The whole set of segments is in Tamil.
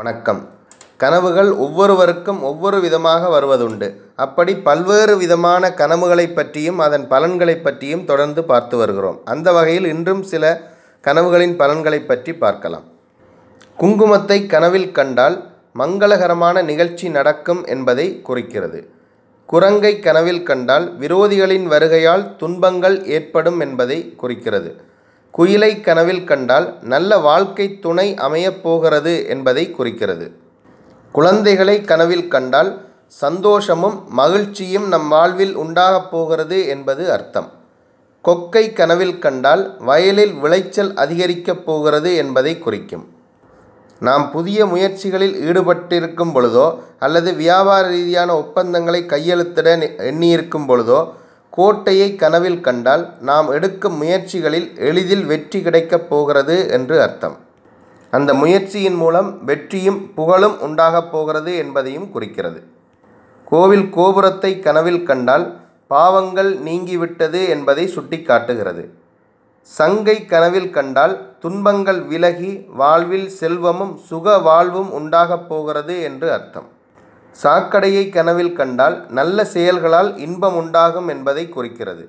வணக்கம் கனவுகள் ஒவ்வொருவருக்கும் ஒவ்வொரு விதமாக வருவதுண்டு அப்படி பல்வேறு விதமான கனவுகளை பற்றியும் அதன் பலன்களை பற்றியும் தொடர்ந்து பார்த்து வருகிறோம் அந்த வகையில் இன்றும் சில கனவுகளின் பலன்களை பற்றி பார்க்கலாம் குங்குமத்தை கனவில் கண்டால் மங்களகரமான நிகழ்ச்சி நடக்கும் என்பதை குறிக்கிறது குரங்கை கனவில் கண்டால் விரோதிகளின் வருகையால் துன்பங்கள் ஏற்படும் என்பதை குறிக்கிறது குயிலை கனவில் கண்டால் நல்ல வாழ்க்கை துணை அமையப் போகிறது என்பதை குறிக்கிறது குழந்தைகளை கனவில் கண்டால் சந்தோஷமும் மகிழ்ச்சியும் நம் வாழ்வில் உண்டாகப் போகிறது என்பது அர்த்தம் கொக்கை கனவில் கண்டால் வயலில் விளைச்சல் அதிகரிக்கப் போகிறது என்பதை குறிக்கும் நாம் புதிய முயற்சிகளில் ஈடுபட்டிருக்கும் பொழுதோ அல்லது வியாபார ரீதியான ஒப்பந்தங்களை கையெழுத்திட எண்ணியிருக்கும் பொழுதோ கோட்டையை கனவில் கண்டால் நாம் எடுக்கும் முயற்சிகளில் எளிதில் வெற்றி கிடைக்கப் போகிறது என்று அர்த்தம் அந்த முயற்சியின் மூலம் வெற்றியும் புகழும் உண்டாகப் போகிறது என்பதையும் குறிக்கிறது கோவில் கோபுரத்தை கனவில் கண்டால் பாவங்கள் நீங்கிவிட்டது என்பதை சுட்டிக்காட்டுகிறது சங்கை கனவில் கண்டால் துன்பங்கள் விலகி வாழ்வில் செல்வமும் சுக வாழ்வும் உண்டாகப் போகிறது என்று அர்த்தம் சாக்கடையை கனவில் கண்டால் நல்ல செயல்களால் இன்பம் உண்டாகும் என்பதை குறிக்கிறது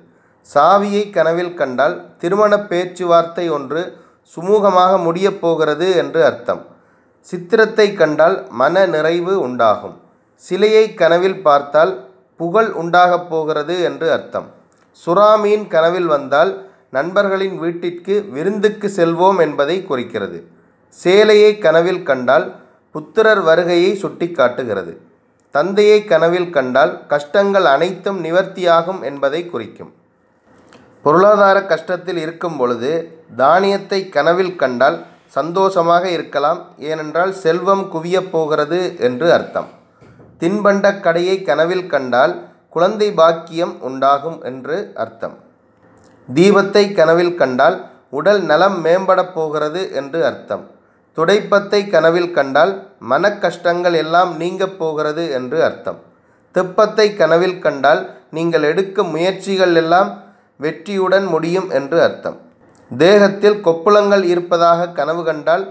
சாவியை கனவில் கண்டால் திருமண பேச்சுவார்த்தை ஒன்று சுமூகமாக முடியப் போகிறது என்று அர்த்தம் சித்திரத்தை கண்டால் மன நிறைவு உண்டாகும் சிலையை கனவில் பார்த்தால் புகழ் உண்டாகப் போகிறது என்று அர்த்தம் சுறாமீன் கனவில் வந்தால் நண்பர்களின் வீட்டிற்கு விருந்துக்கு செல்வோம் என்பதை குறிக்கிறது சேலையை கனவில் கண்டால் புத்திரர் வருகையை சுட்டி காட்டுகிறது தந்தையை கனவில் கண்டால் கஷ்டங்கள் அனைத்தும் நிவர்த்தியாகும் என்பதை குறிக்கும் பொருளாதார கஷ்டத்தில் இருக்கும் பொழுது தானியத்தை கனவில் கண்டால் சந்தோஷமாக இருக்கலாம் ஏனென்றால் செல்வம் குவியப் போகிறது என்று அர்த்தம் தின்பண்ட கடையை கனவில் கண்டால் குழந்தை பாக்கியம் உண்டாகும் என்று அர்த்தம் தீபத்தை கனவில் கண்டால் உடல் நலம் மேம்படப் போகிறது என்று அர்த்தம் துடைப்பத்தை கனவில் கண்டால் மனக்கஷ்டங்கள் எல்லாம் நீங்கப் போகிறது என்று அர்த்தம் தெப்பத்தை கனவில் கண்டால் நீங்கள் எடுக்கும் முயற்சிகள் எல்லாம் வெற்றியுடன் முடியும் என்று அர்த்தம் தேகத்தில் கொப்புளங்கள் இருப்பதாக கனவு கண்டால்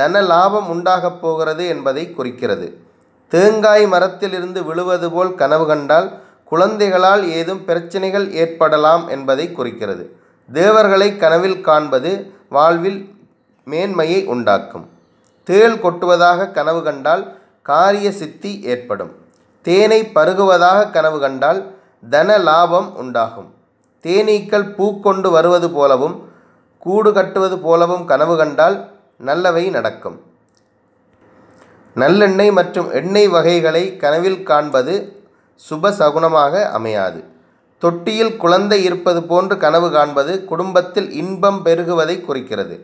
தன லாபம் உண்டாகப் போகிறது என்பதை குறிக்கிறது தேங்காய் மரத்திலிருந்து விழுவது போல் கனவு கண்டால் குழந்தைகளால் ஏதும் பிரச்சனைகள் ஏற்படலாம் என்பதை குறிக்கிறது தேவர்களை கனவில் காண்பது வாழ்வில் மேன்மையை உண்டாக்கும் தேள் கொட்டுவதாக கனவு கண்டால் காரிய சித்தி ஏற்படும் தேனை பருகுவதாக கனவு கண்டால் தன லாபம் உண்டாகும் தேனீக்கள் பூக்கொண்டு வருவது போலவும் கூடு கட்டுவது போலவும் கனவு கண்டால் நல்லவை நடக்கும் நல்லெண்ணெய் மற்றும் எண்ணெய் வகைகளை கனவில் காண்பது சுப சகுனமாக அமையாது தொட்டியில் குழந்தை இருப்பது போன்று கனவு காண்பது குடும்பத்தில் இன்பம் பெருகுவதை குறிக்கிறது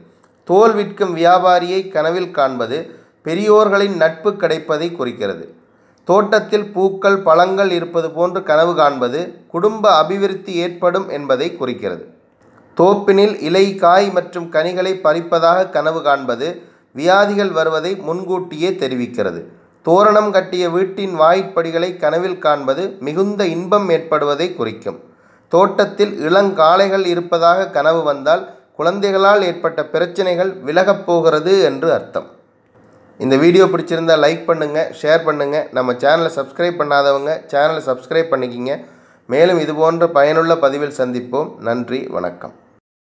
தோல் விற்கும் வியாபாரியை கனவில் காண்பது பெரியோர்களின் நட்பு கிடைப்பதை குறிக்கிறது தோட்டத்தில் பூக்கள் பழங்கள் இருப்பது போன்று கனவு காண்பது குடும்ப அபிவிருத்தி ஏற்படும் என்பதை குறிக்கிறது தோப்பினில் இலை காய் மற்றும் கனிகளை பறிப்பதாக கனவு காண்பது வியாதிகள் வருவதை முன்கூட்டியே தெரிவிக்கிறது தோரணம் கட்டிய வீட்டின் வாய்ப்படிகளை கனவில் காண்பது மிகுந்த இன்பம் ஏற்படுவதை குறிக்கும் தோட்டத்தில் இளங்காளைகள் இருப்பதாக கனவு வந்தால் குழந்தைகளால் ஏற்பட்ட பிரச்சனைகள் விலகப் போகிறது என்று அர்த்தம் இந்த வீடியோ பிடிச்சிருந்தால் லைக் பண்ணுங்கள் ஷேர் பண்ணுங்கள் நம்ம சேனலை சப்ஸ்கிரைப் பண்ணாதவங்க சேனலை சப்ஸ்கிரைப் பண்ணிக்கிங்க மேலும் இதுபோன்ற பயனுள்ள பதிவில் சந்திப்போம் நன்றி வணக்கம்